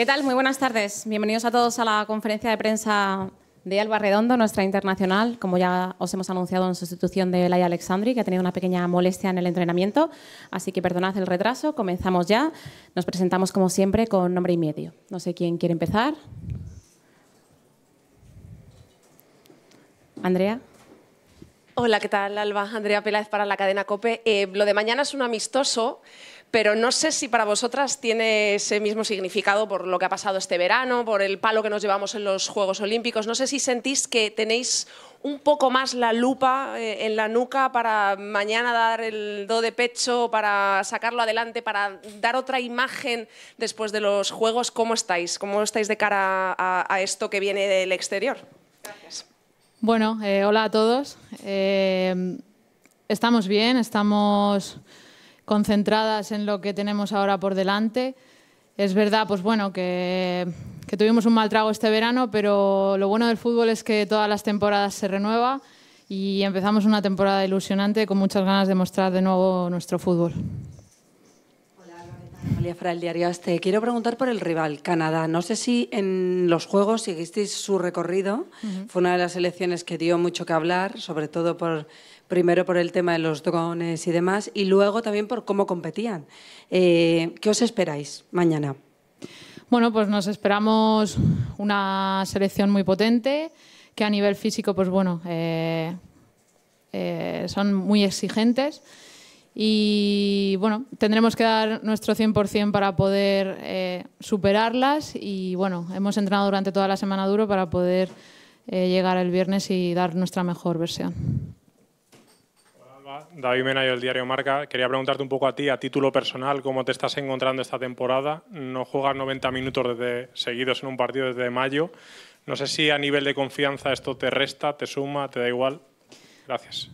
¿Qué tal? Muy buenas tardes. Bienvenidos a todos a la conferencia de prensa de Alba Redondo, nuestra internacional, como ya os hemos anunciado en sustitución de Laia Alexandri, que ha tenido una pequeña molestia en el entrenamiento. Así que perdonad el retraso, comenzamos ya. Nos presentamos como siempre con nombre y medio. No sé quién quiere empezar. Andrea. Hola, ¿qué tal, Alba? Andrea Peláez para la cadena COPE. Eh, lo de mañana es un amistoso pero no sé si para vosotras tiene ese mismo significado por lo que ha pasado este verano, por el palo que nos llevamos en los Juegos Olímpicos. No sé si sentís que tenéis un poco más la lupa eh, en la nuca para mañana dar el do de pecho, para sacarlo adelante, para dar otra imagen después de los Juegos. ¿Cómo estáis? ¿Cómo estáis de cara a, esto que viene del exterior? Gracias. Bueno, eh, hola a todos. Eh, estamos bien, estamos concentradas en lo que tenemos ahora por delante. Es verdad, pues bueno, que, que tuvimos un mal trago este verano, pero lo bueno del fútbol es que todas las temporadas se renueva y empezamos una temporada ilusionante con muchas ganas de mostrar de nuevo nuestro fútbol. María el Diario Este. Quiero preguntar por el rival, Canadá. No sé si en los Juegos seguisteis su recorrido. Fue una de las elecciones que dio mucho que hablar, sobre todo por, primero por el tema de los drones y demás, y luego también por cómo competían. Eh, ¿Qué os esperáis mañana? Bueno, pues nos esperamos una selección muy potente, que a nivel físico, pues bueno, eh, eh, son muy exigentes y bueno, tendremos que dar nuestro 100% para poder eh, superarlas y bueno, hemos entrenado durante toda la semana duro para poder eh, llegar el viernes y dar nuestra mejor versión. Hola, David Menayo, del diario Marca. Quería preguntarte un poco a ti, a título personal, cómo te estás encontrando esta temporada. No juegas 90 minutos seguidos en un partido desde mayo. No sé si a nivel de confianza esto te resta, te suma, te da igual. Gracias.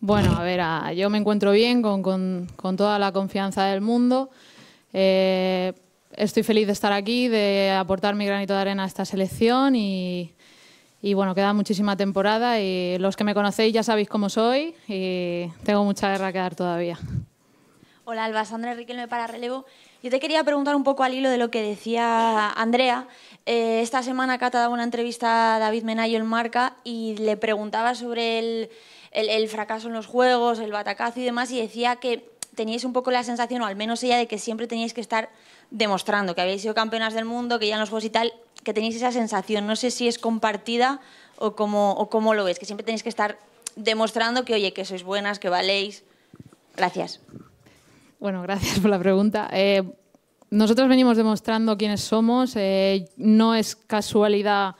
Bueno, a ver, yo me encuentro bien, con, toda la confianza del mundo. Eh, estoy feliz de estar aquí, de aportar mi granito de arena a esta selección y, bueno, queda muchísima temporada y los que me conocéis ya sabéis cómo soy y tengo mucha guerra que dar todavía. Hola Alba, Sandra me para Relevo. Yo te quería preguntar un poco al hilo de lo que decía Andrea. Eh, esta semana Cata dado una entrevista a David Menayo en Marca y le preguntaba sobre el el, fracaso en los juegos, el batacazo y demás, y decía que teníais un poco la sensación, o al menos ella, de que siempre teníais que estar demostrando que habéis sido campeonas del mundo, que ya en los juegos y tal, que teníais esa sensación. No sé si es compartida o cómo, lo ves, que siempre tenéis que estar demostrando que, oye, que sois buenas, que valéis. Gracias. Bueno, gracias por la pregunta. Eh, nosotros venimos demostrando quiénes somos. Eh, no es casualidad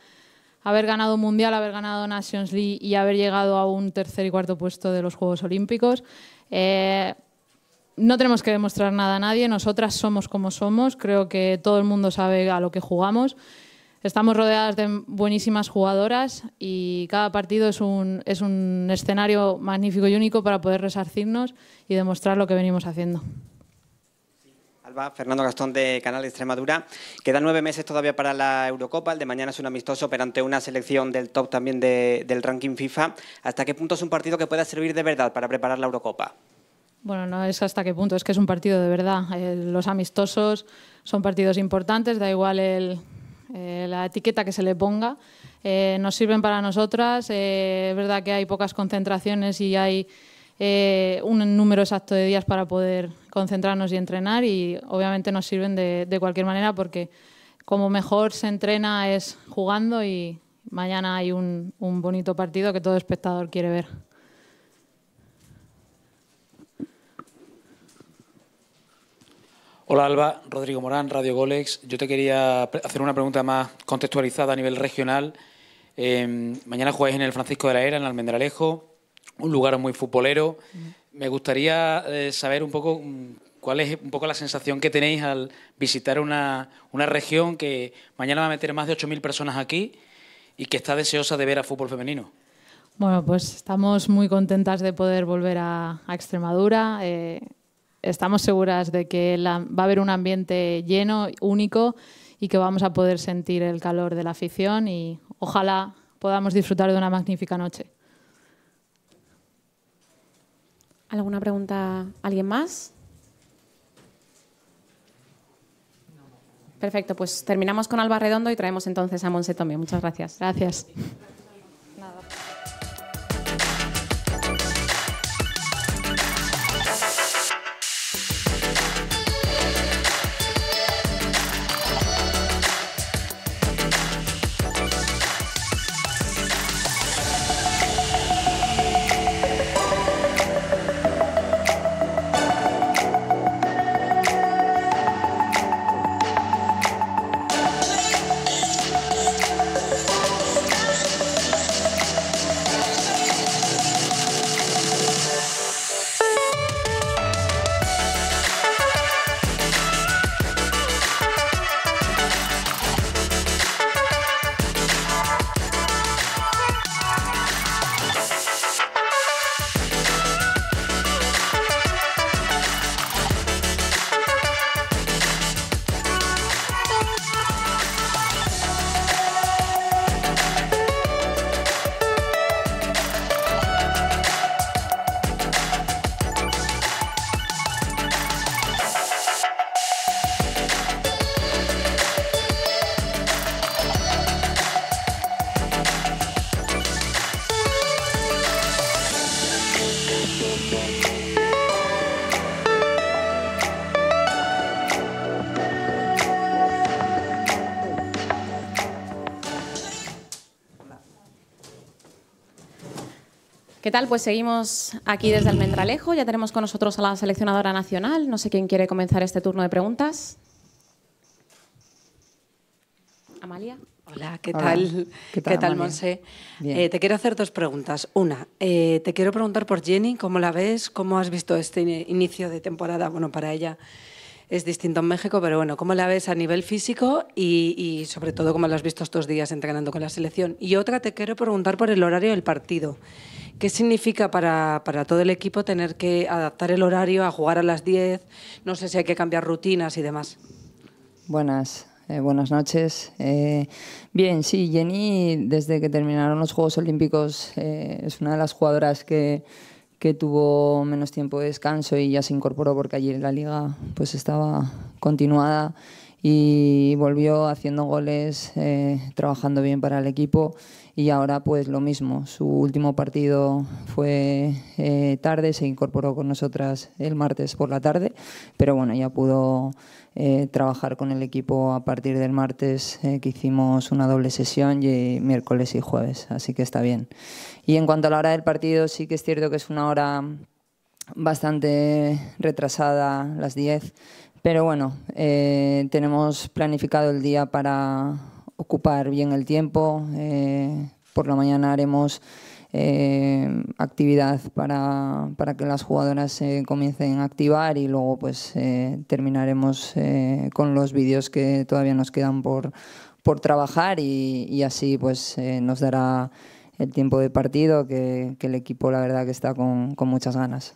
haber ganado mundial, haber ganado Nations League y haber llegado a un tercer y cuarto puesto de los Juegos Olímpicos. Eh, no tenemos que demostrar nada a nadie, nosotras somos como somos, creo que todo el mundo sabe a lo que jugamos. Estamos rodeadas de buenísimas jugadoras y cada partido es un, es un escenario magnífico y único para poder resarcirnos y demostrar lo que venimos haciendo. Fernando Gastón de Canal Extremadura. Quedan nueve meses todavía para la Eurocopa, el de mañana es un amistoso, pero ante una selección del top también del ranking FIFA. ¿Hasta qué punto es un partido que pueda servir de verdad para preparar la Eurocopa? Bueno, no es hasta qué punto, es que es un partido de verdad. los amistosos son partidos importantes, da igual eh, la etiqueta que se le ponga. Eh, nos sirven para nosotras, eh, es verdad que hay pocas concentraciones y hay eh, un número exacto de días para poder concentrarnos y entrenar y obviamente nos sirven de, cualquier manera porque como mejor se entrena es jugando y mañana hay un, bonito partido que todo espectador quiere ver. Hola Alba, Rodrigo Morán, Radio Golex. Yo te quería hacer una pregunta más contextualizada a nivel regional. Em, mañana jugáis en el Francisco de la Era, en Almendralejo un lugar muy futbolero. Me gustaría eh, saber un poco mm, cuál es un poco la sensación que tenéis al visitar una, región que mañana va a meter más de 8.000 personas aquí y que está deseosa de ver a fútbol femenino. Bueno, pues estamos muy contentas de poder volver a, Extremadura. Eh, estamos seguras de que va a haber un ambiente lleno, único, y que vamos a poder sentir el calor de la afición y ojalá podamos disfrutar de una magnífica noche. ¿Alguna pregunta? ¿Alguien más? Perfecto, pues terminamos con Alba Redondo y traemos entonces a Monse Tomé. Muchas gracias. Gracias. ¿Qué tal? Pues seguimos aquí desde el Almendralejo. Ya tenemos con nosotros a la seleccionadora nacional. No sé quién quiere comenzar este turno de preguntas. Amalia. Hola, ¿qué tal? ¿Qué tal, ¿Qué Monse? Eh, te quiero hacer dos preguntas. Una, eh, te quiero preguntar por Jenny, ¿cómo la ves? ¿Cómo has visto este inicio de temporada? Bueno, para ella es distinto en México, pero bueno, ¿cómo la ves a nivel físico y, sobre todo cómo la has visto estos días entrenando con la selección? Y otra te quiero preguntar por el horario del partido. ¿Qué significa para, todo el equipo tener que adaptar el horario a jugar a las 10? No sé si hay que cambiar rutinas y demás. Buenas. Eh, buenas noches. Eh, bien, sí, Jenny, desde que terminaron los Juegos Olímpicos, eh, es una de las jugadoras que, que tuvo menos tiempo de descanso y ya se incorporó porque allí la liga pues estaba continuada y volvió haciendo goles, eh, trabajando bien para el equipo y ahora pues lo mismo. Su último partido fue eh, tarde, se incorporó con nosotras el martes por la tarde, pero bueno, ya pudo eh, trabajar con el equipo a partir del martes, eh, que hicimos una doble sesión, y miércoles y jueves, así que está bien. Y en cuanto a la hora del partido, sí que es cierto que es una hora bastante retrasada, las 10, pero bueno, eh, tenemos planificado el día para ocupar bien el tiempo. por la mañana haremos eh, actividad para, para, que las jugadoras se comiencen a activar y luego pues eh, terminaremos eh, con los vídeos que todavía nos quedan por, por trabajar y, así pues eh, nos dará el tiempo de partido que, que, el equipo la verdad que está con muchas ganas.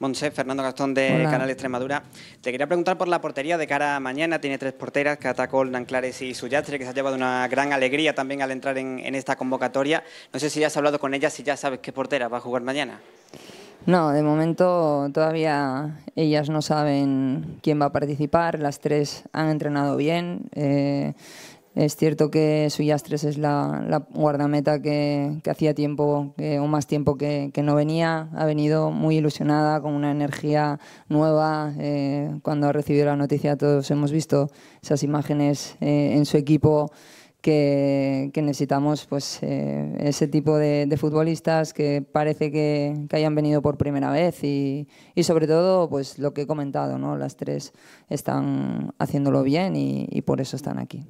Monse, Fernando Gastón de Canal Extremadura. Te quería preguntar por la portería de cara a mañana. Tiene tres porteras, Catacol, Nanclares y Suyastre, que se ha llevado una gran alegría también al entrar en, esta convocatoria. No sé si ya has hablado con ellas, si ya sabes qué portera va a jugar mañana. No, de momento todavía ellas no saben quién va a participar. Las tres han entrenado bien. Eh, es cierto que Suyastres es la, guardameta que, hacía tiempo que, o más tiempo que, no venía. Ha venido muy ilusionada, con una energía nueva. Eh, cuando ha recibido la noticia todos hemos visto esas imágenes eh, en su equipo que, necesitamos pues, eh, ese tipo de, futbolistas que parece que, hayan venido por primera vez y, sobre todo pues, lo que he comentado, ¿no? las tres están haciéndolo bien y por eso están aquí.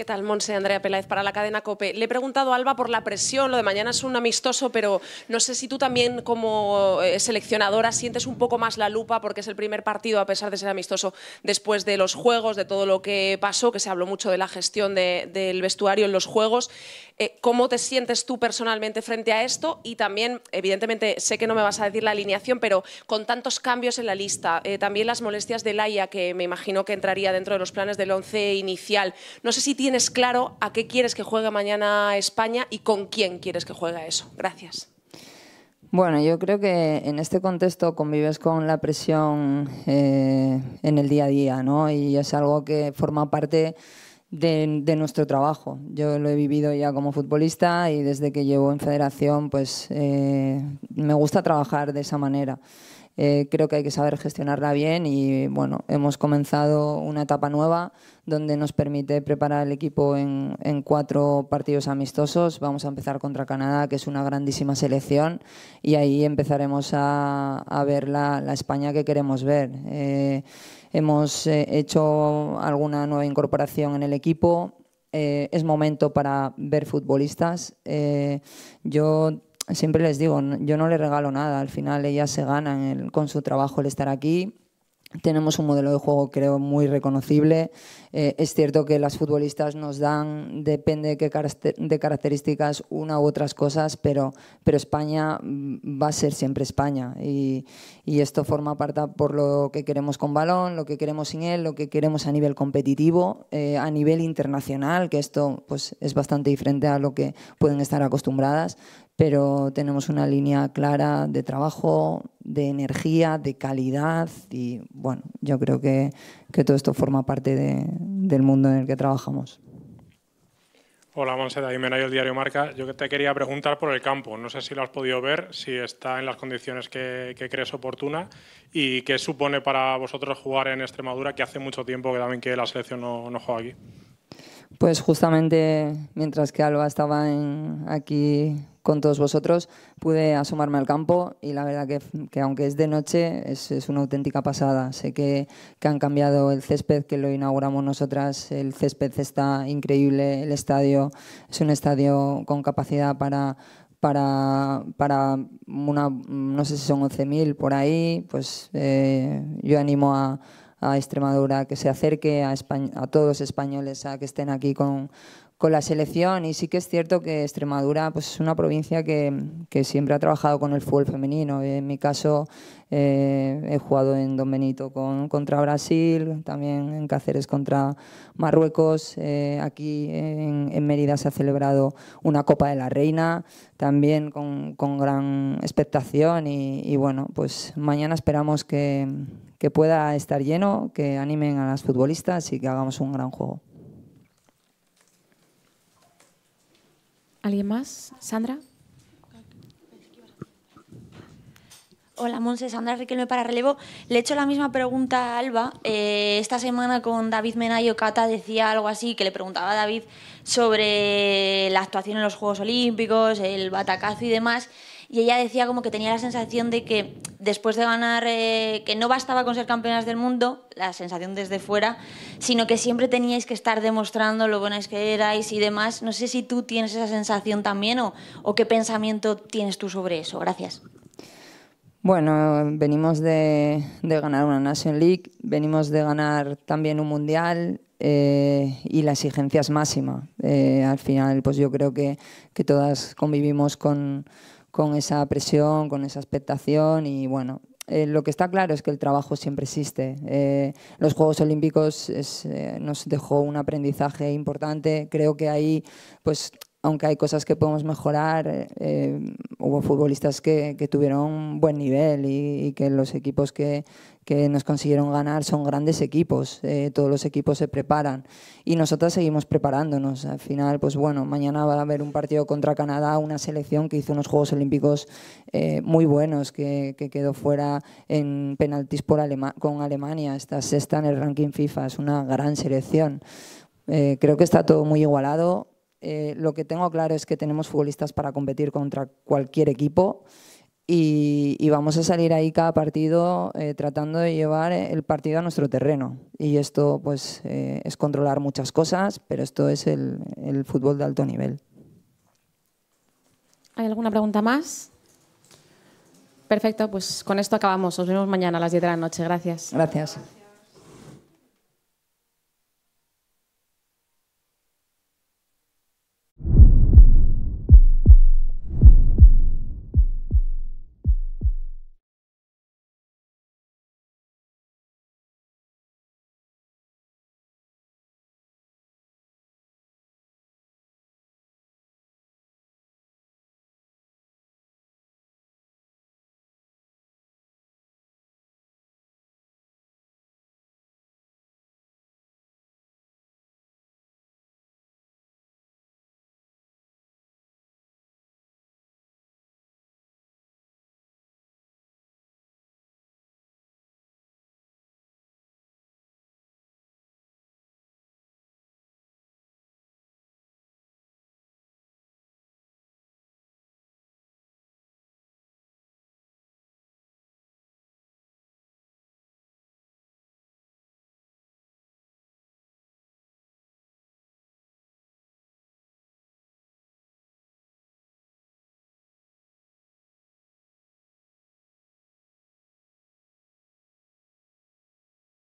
¿Qué tal, Monse? Andrea Peláez para la cadena COPE. Le he preguntado a Alba por la presión, lo de mañana es un amistoso, pero no sé si tú también como eh, seleccionadora sientes un poco más la lupa porque es el primer partido, a pesar de ser amistoso, después de los Juegos, de todo lo que pasó, que se habló mucho de la gestión del vestuario en los Juegos. Eh, cómo te sientes tú personalmente frente a esto y también, evidentemente, sé que no me vas a decir la alineación, pero con tantos cambios en la lista, eh, también las molestias de Laia, que me imagino que entraría dentro de los planes del 11 inicial, no sé si tienes claro a qué quieres que juegue mañana España y con quién quieres que juegue eso. Gracias. Bueno, yo creo que en este contexto convives con la presión eh, en el día a día, ¿no? Y es algo que forma parte de, nuestro trabajo. Yo lo he vivido ya como futbolista y desde que llevo en federación, pues eh, me gusta trabajar de esa manera. Eh, creo que hay que saber gestionarla bien y bueno, hemos comenzado una etapa nueva donde nos permite preparar el equipo en, cuatro partidos amistosos. Vamos a empezar contra Canadá, que es una grandísima selección, y ahí empezaremos a, ver la, España que queremos ver. Eh, hemos eh, hecho alguna nueva incorporación en el equipo, es momento para ver futbolistas. yo siempre les digo, yo no le regalo nada, al final ellas se ganan con su trabajo el estar aquí. Tenemos un modelo de juego, creo, muy reconocible. Eh, es cierto que las futbolistas nos dan, depende de qué características, una u otras cosas, pero, pero España mm, va a ser siempre España. Y, esto forma parte por lo que queremos con balón, lo que queremos sin él, lo que queremos a nivel competitivo, eh, a nivel internacional, que esto pues, es bastante diferente a lo que pueden estar acostumbradas pero tenemos una línea clara de trabajo, de energía, de calidad y bueno, yo creo que, todo esto forma parte del mundo en el que trabajamos. Hola, Monserrat bienvenido el diario Marca. Yo te quería preguntar por el campo. No sé si lo has podido ver, si está en las condiciones que, crees oportuna y qué supone para vosotros jugar en Extremadura, que hace mucho tiempo que también que la selección no, juega aquí. Pues justamente mientras que Alba estaba aquí con todos vosotros pude asomarme al campo y la verdad que, aunque es de noche, es, una auténtica pasada. Sé que, han cambiado el césped, que lo inauguramos nosotras, el césped está increíble, el estadio es un estadio con capacidad para... Para, para una, no sé si son 11.000 por ahí, pues eh, yo animo a, a Extremadura, que se acerque a, España, a todos los españoles a que estén aquí con, con la selección y sí que es cierto que Extremadura pues, es una provincia que, siempre ha trabajado con el fútbol femenino. En mi caso eh, he jugado en Don Benito con, contra Brasil, también en Cáceres contra Marruecos, eh, aquí en, en, Mérida se ha celebrado una Copa de la Reina, también con, gran expectación y, bueno, pues mañana esperamos que, que pueda estar lleno, que animen a las futbolistas y que hagamos un gran juego. ¿Alguien más? ¿Sandra? Hola, Monse, Sandra Riquelme para Relevo. Le he hecho la misma pregunta a Alba. Eh, esta semana con David Menayo Cata decía algo así, que le preguntaba a David sobre la actuación en los Juegos Olímpicos, el batacazo y demás y ella decía como que tenía la sensación de que después de ganar, eh, que no bastaba con ser campeonas del mundo, la sensación desde fuera, sino que siempre teníais que estar demostrando lo buenas que erais y demás. No sé si tú tienes esa sensación también o, qué pensamiento tienes tú sobre eso. Gracias. Bueno, venimos de, ganar una National League, venimos de ganar también un Mundial eh, y la exigencia es máxima. Eh, al final, pues yo creo que todas convivimos con, con esa presión, con esa expectación y bueno, eh, lo que está claro es que el trabajo siempre existe. Eh, los Juegos Olímpicos eh, nos dejó un aprendizaje importante. Creo que ahí, pues, aunque hay cosas que podemos mejorar, hubo futbolistas que, tuvieron un buen nivel y que los equipos que, que nos consiguieron ganar son grandes equipos, eh, todos los equipos se preparan y nosotras seguimos preparándonos. Al final, pues bueno, mañana va a haber un partido contra Canadá, una selección que hizo unos Juegos Olímpicos eh, muy buenos, que, quedó fuera en penaltis por con Alemania, está sexta en el ranking FIFA, es una gran selección. Eh, creo que está todo muy igualado. lo que tengo claro es que tenemos futbolistas para competir contra cualquier equipo y, vamos a salir ahí cada partido eh, tratando de llevar eh, el partido a nuestro terreno. Y esto pues eh, es controlar muchas cosas, pero esto es el, fútbol de alto nivel. ¿Hay alguna pregunta más? Perfecto, pues con esto acabamos. Os vemos mañana a las 10 de la noche. Gracias. Gracias.